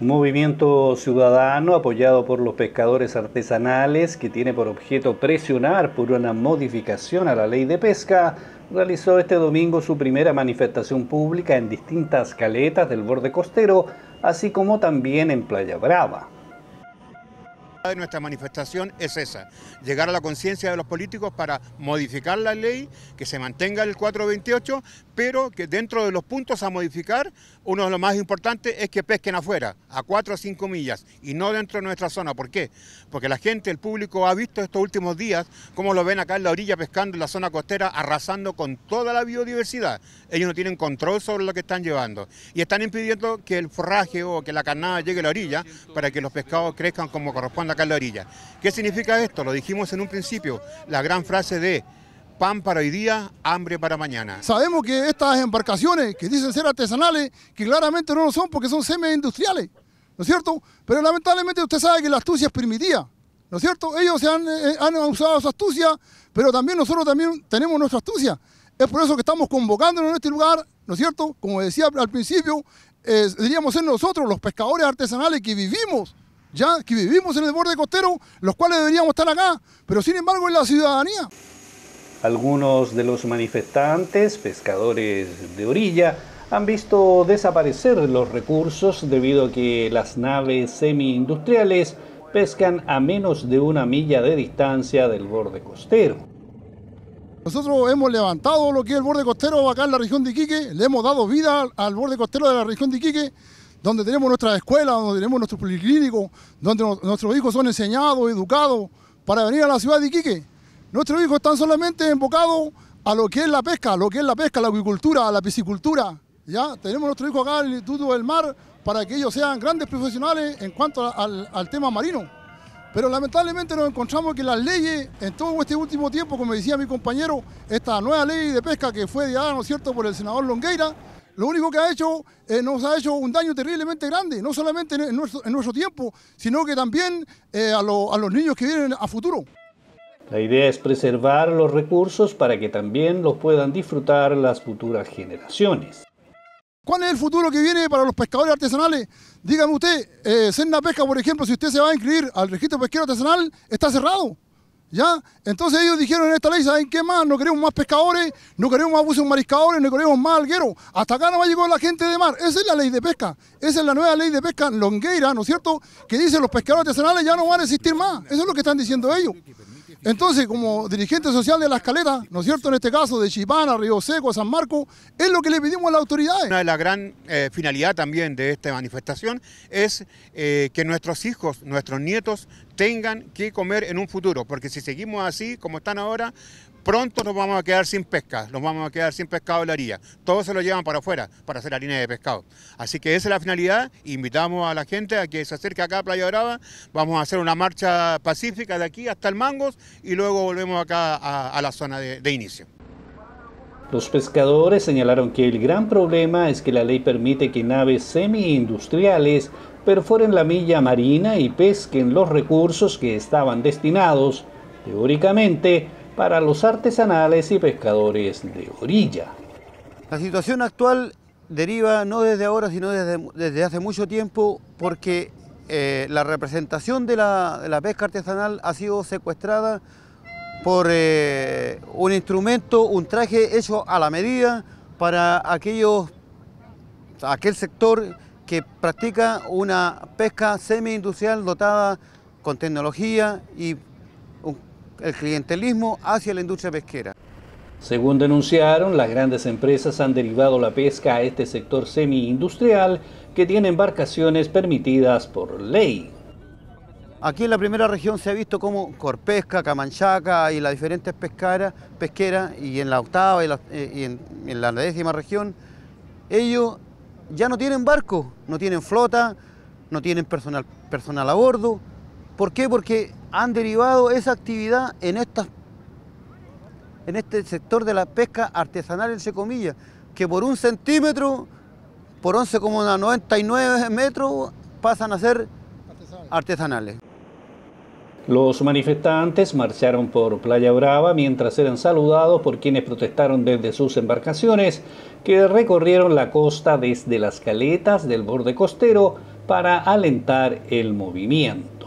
Un movimiento ciudadano apoyado por los pescadores artesanales que tiene por objeto presionar por una modificación a la ley de pesca realizó este domingo su primera manifestación pública en distintas caletas del borde costero, así como también en Playa Brava de nuestra manifestación es esa, llegar a la conciencia de los políticos para modificar la ley, que se mantenga el 428, pero que dentro de los puntos a modificar, uno de los más importantes es que pesquen afuera, a 4 o 5 millas, y no dentro de nuestra zona. ¿Por qué? Porque la gente, el público ha visto estos últimos días cómo lo ven acá en la orilla pescando en la zona costera, arrasando con toda la biodiversidad. Ellos no tienen control sobre lo que están llevando y están impidiendo que el forraje o que la carnada llegue a la orilla para que los pescados crezcan como corresponde Calorilla, la orilla. ¿Qué significa esto? Lo dijimos en un principio, la gran frase de pan para hoy día, hambre para mañana. Sabemos que estas embarcaciones que dicen ser artesanales, que claramente no lo son porque son semi-industriales, ¿no es cierto? Pero lamentablemente usted sabe que la astucia es primitiva, ¿no es cierto? Ellos se han, eh, usado su astucia, pero también nosotros también tenemos nuestra astucia. Es por eso que estamos convocándonos en este lugar, ¿no es cierto? Como decía al principio, eh, diríamos ser nosotros los pescadores artesanales que vivimos ya que vivimos en el borde costero, los cuales deberíamos estar acá, pero sin embargo en la ciudadanía. Algunos de los manifestantes, pescadores de orilla, han visto desaparecer los recursos debido a que las naves semi-industriales pescan a menos de una milla de distancia del borde costero. Nosotros hemos levantado lo que es el borde costero acá en la región de Iquique, le hemos dado vida al borde costero de la región de Iquique, donde tenemos nuestras escuelas, donde tenemos nuestros policlínicos, donde nuestros hijos son enseñados, educados para venir a la ciudad de Iquique. Nuestros hijos están solamente enfocados a lo que es la pesca, lo que es la pesca, la acuicultura, la piscicultura. ¿ya? Tenemos nuestros hijos acá en el Instituto del Mar para que ellos sean grandes profesionales en cuanto al, tema marino. Pero lamentablemente nos encontramos que las leyes en todo este último tiempo, como decía mi compañero, esta nueva ley de pesca que fue diada ¿no es cierto?, por el senador Longueira, lo único que ha hecho, eh, nos ha hecho un daño terriblemente grande, no solamente en, nuestro, tiempo, sino que también eh, a, los niños que vienen a futuro. La idea es preservar los recursos para que también los puedan disfrutar las futuras generaciones. ¿Cuál es el futuro que viene para los pescadores artesanales? Dígame usted, eh, Senda Pesca, por ejemplo, si usted se va a inscribir al registro pesquero artesanal, está cerrado. ¿Ya? Entonces ellos dijeron en esta ley, ¿saben qué más? No queremos más pescadores, no queremos más buceos mariscadores, no queremos más algueros. Hasta acá no va a llegar la gente de mar. Esa es la ley de pesca. Esa es la nueva ley de pesca longueira, ¿no es cierto? Que dice los pescadores artesanales ya no van a existir más. Eso es lo que están diciendo ellos. Entonces, como dirigente social de la escalera, ¿no es cierto? En este caso de Chipana, Río Seco, San Marcos, es lo que le pedimos a las autoridades. Una de las gran eh, finalidad también de esta manifestación es eh, que nuestros hijos, nuestros nietos tengan que comer en un futuro, porque si seguimos así como están ahora, pronto nos vamos a quedar sin pesca, nos vamos a quedar sin pescado de la haría. Todos se lo llevan para afuera para hacer harina de pescado. Así que esa es la finalidad. Invitamos a la gente a que se acerque acá a Playa Brava. Vamos a hacer una marcha pacífica de aquí hasta el Mangos y luego volvemos acá a, la zona de, de inicio. Los pescadores señalaron que el gran problema es que la ley permite que naves semi-industriales perforen la milla marina y pesquen los recursos que estaban destinados, teóricamente, para los artesanales y pescadores de orilla. La situación actual deriva no desde ahora, sino desde, hace mucho tiempo, porque eh, la representación de la, pesca artesanal ha sido secuestrada por eh, un instrumento, un traje hecho a la medida para aquellos, aquel sector que practica una pesca semi-industrial dotada con tecnología y el clientelismo hacia la industria pesquera. Según denunciaron, las grandes empresas han derivado la pesca a este sector semi-industrial que tiene embarcaciones permitidas por ley. Aquí en la primera región se ha visto como Corpesca, Camanchaca y las diferentes pesqueras, y en la octava y, eh, en, la décima región, ellos ya no tienen barco, no tienen flota, no tienen personal, personal a bordo. ¿Por qué? Porque han derivado esa actividad en, en este sector de la pesca artesanal, entre comillas, que por un centímetro, por 11,99 metros, pasan a ser artesanales. Los manifestantes marcharon por Playa Brava mientras eran saludados por quienes protestaron desde sus embarcaciones que recorrieron la costa desde las caletas del borde costero para alentar el movimiento.